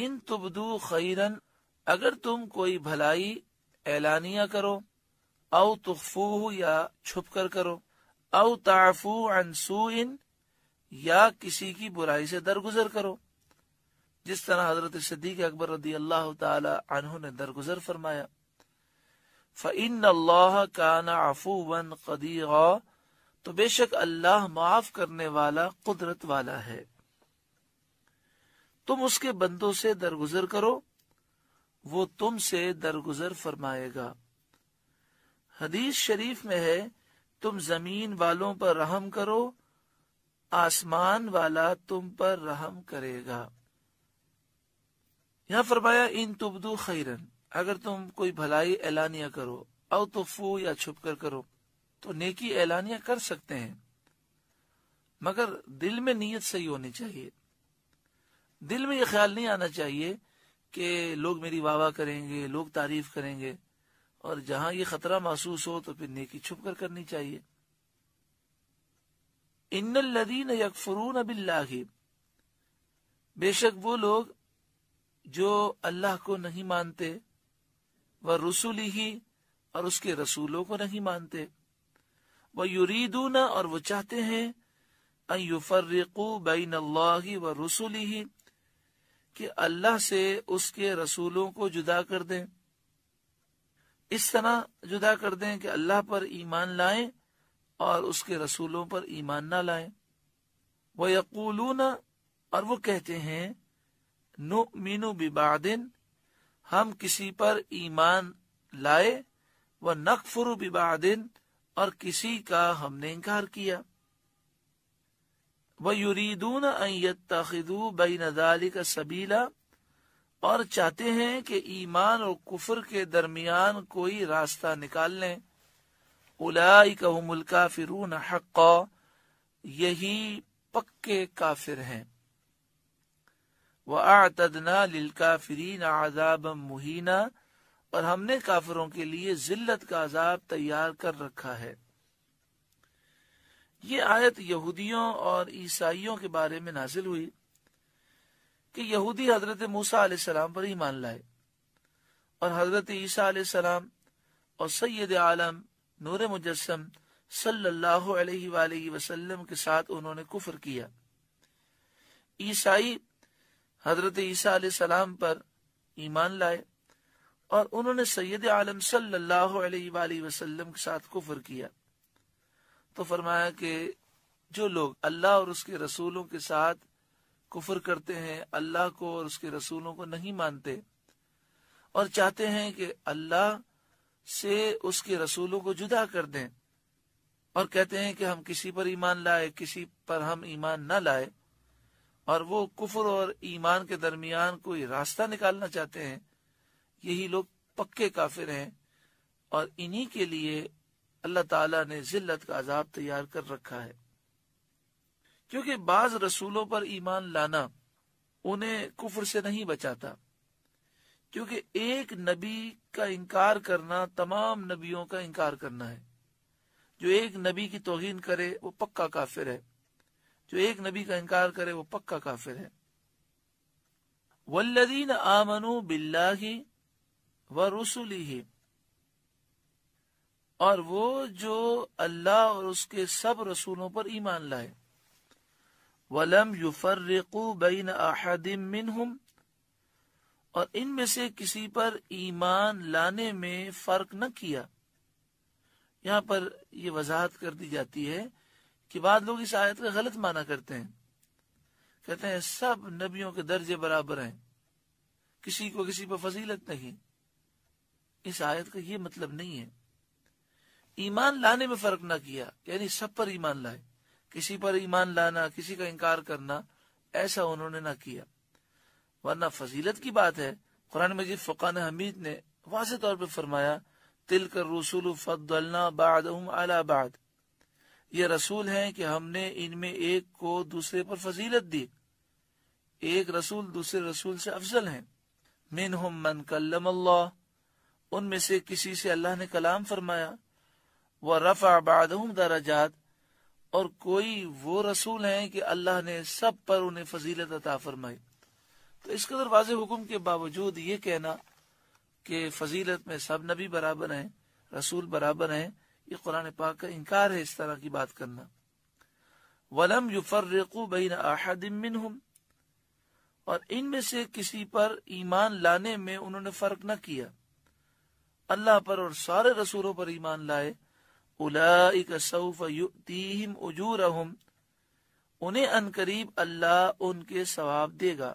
ان تبدو خیرن اگر تم کوئی بھلائی اعلانیہ کرو او تخفو یا چھپ کر کرو او تعفو عن ان یا کسی کی برائی سے درگزر کرو جس طرح حضرت صدیق اکبر رضی اللہ تعالی عنہ نے درگزر فرمایا فن اللہ کا نا بن قدیغ تو بے شک اللہ معاف کرنے والا قدرت والا ہے تم اس کے بندوں سے درگزر کرو وہ تم سے درگزر فرمائے گا حدیث شریف میں ہے تم زمین والوں پر رحم کرو آسمان والا تم پر رحم کرے گا یہاں فرمایا ان تبدو خیرن اگر تم کوئی بھلائی اعلانیہ کرو او توفو یا چھپ کر کرو تو نیکی اعلانیہ کر سکتے ہیں مگر دل میں نیت صحیح ہونی چاہیے دل میں یہ خیال نہیں آنا چاہیے کہ لوگ میری واہ کریں گے لوگ تعریف کریں گے اور جہاں یہ خطرہ محسوس ہو تو پھر نیکی چھپ کر کرنی چاہیے ان الدین یکفرون بل بے شک وہ لوگ جو اللہ کو نہیں مانتے وہ رسول ہی اور اس کے رسولوں کو نہیں مانتے وہ یوریدون اور وہ چاہتے ہیں یفرقوا بین اللہ و رسول ہی کہ اللہ سے اس کے رسولوں کو جدا کر دیں اس طرح جدا کر دیں کہ اللہ پر ایمان لائیں اور اس کے رسولوں پر ایمان نہ لائیں وہ یقول اور وہ کہتے ہیں نو مینو بادن ہم کسی پر ایمان لائے وہ نقفر بادن اور کسی کا ہم نے انکار کیا وہ یوریدون ایت سبیلا اور چاہتے ہیں کہ ایمان اور کفر کے درمیان کوئی راستہ نکالنے الا فرون حق یہی پکے کافر ہیں وہ آتدنا للکا فرین اذاب مہینہ اور ہم نے کافروں کے لیے ذلت کا عذاب تیار کر رکھا ہے یہ آیت یہودیوں اور عیسائیوں کے بارے میں نازل ہوئی کہ یہودی حضرت موسا علیہ السلام پر ایمان لائے اور حضرت عیسیٰ علیہ السلام اور سید عالم نور مجسم صلی اللہ علیہ وآلہ وسلم کے ساتھ انہوں نے کفر کیا عیسائی حضرت عیسیٰ علیہ السلام پر ایمان لائے اور انہوں نے سید عالم صلی اللہ علیہ وآلہ وسلم کے ساتھ کفر کیا تو فرمایا کہ جو لوگ اللہ اور اس کے رسولوں کے ساتھ کفر کرتے ہیں اللہ کو اور اس کے رسولوں کو نہیں مانتے اور چاہتے ہیں کہ اللہ سے اس کے رسولوں کو جدا کر دیں اور کہتے ہیں کہ ہم کسی پر ایمان لائے کسی پر ہم ایمان نہ لائے اور وہ کفر اور ایمان کے درمیان کوئی راستہ نکالنا چاہتے ہیں یہی لوگ پکے کافر ہیں اور انہی کے لیے اللہ تعالیٰ نے ذلت کا عذاب تیار کر رکھا ہے کیونکہ بعض رسولوں پر ایمان لانا انہیں کفر سے نہیں بچاتا کیونکہ ایک نبی کا انکار کرنا تمام نبیوں کا انکار کرنا ہے جو ایک نبی کی توہین کرے وہ پکا کافر ہے جو ایک نبی کا انکار کرے وہ پکا کافر کا ولدین اور وہ جو اللہ اور اس کے سب رسولوں پر ایمان لائے ولم یو بین احد منہم اور ان میں سے کسی پر ایمان لانے میں فرق نہ کیا یہاں پر یہ وضاحت کر دی جاتی ہے کہ بعد لوگ اس آیت کا غلط معنی کرتے ہیں کہتے ہیں سب نبیوں کے درجے برابر ہیں کسی کو کسی پر فضیلت نہیں اس آیت کا یہ مطلب نہیں ہے ایمان لانے میں فرق نہ کیا یعنی سب پر ایمان لائے کسی پر ایمان لانا کسی کا انکار کرنا ایسا انہوں نے نہ کیا ورنہ فضیلت کی بات ہے قرآن مجید فقان حمید نے واضح طور فرمایا تل کر رسول بعد یہ رسول ہیں کہ ہم نے ان میں ایک کو دوسرے پر فضیلت دی ایک رسول دوسرے رسول سے افضل ہیں مین من کلم اللہ ان میں سے کسی سے اللہ نے کلام فرمایا وہ درجات اور کوئی وہ رسول ہیں کہ اللہ نے سب پر انہیں فضیلت عطا فرمائی تو اس قدر واضح حکم کے باوجود یہ کہنا کہ فضیلت میں سب نبی برابر ہیں رسول برابر ہیں یہ قرآن پاک کا انکار ہے اس طرح کی بات کرنا ولم یو فر ریکو بین احدمن ہوں اور ان میں سے کسی پر ایمان لانے میں انہوں نے فرق نہ کیا اللہ پر اور سارے رسولوں پر ایمان لائے سوف یؤتیہم اجورہم انہیں ان قریب اللہ ان کے ثواب دے گا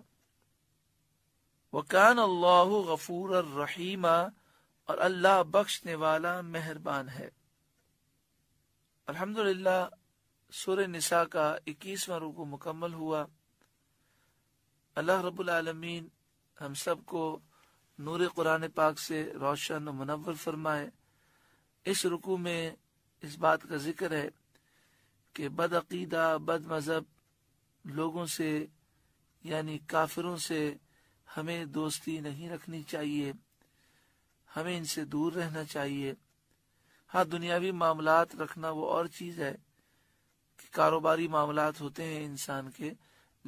وکان اللہ غفور الرحیم اور اللہ بخشنے والا مہربان الحمد للہ سور نساء کا اکیسواں رکو مکمل ہوا اللہ رب العالمین ہم سب کو نور قرآن پاک سے روشن و منور فرمائے اس رکو میں اس بات کا ذکر ہے کہ بد عقیدہ بد مذہب لوگوں سے یعنی کافروں سے ہمیں دوستی نہیں رکھنی چاہیے ہمیں ان سے دور رہنا چاہیے ہاں دنیاوی معاملات رکھنا وہ اور چیز ہے کہ کاروباری معاملات ہوتے ہیں انسان کے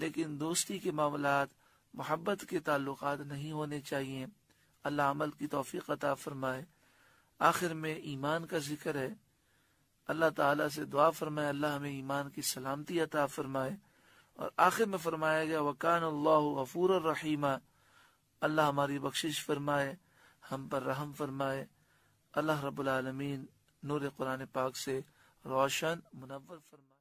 لیکن دوستی کے معاملات محبت کے تعلقات نہیں ہونے چاہیے اللہ عمل کی توفیق عطا فرمائے آخر میں ایمان کا ذکر ہے اللہ تعالیٰ سے دعا فرمائے اللہ ہمیں ایمان کی سلامتی عطا فرمائے اور آخر میں فرمایا گیا وکان اللہ غفور الرحیمہ اللہ ہماری بخشش فرمائے ہم پر رحم فرمائے اللہ رب العالمین نور قرآن پاک سے روشن منور فرمائے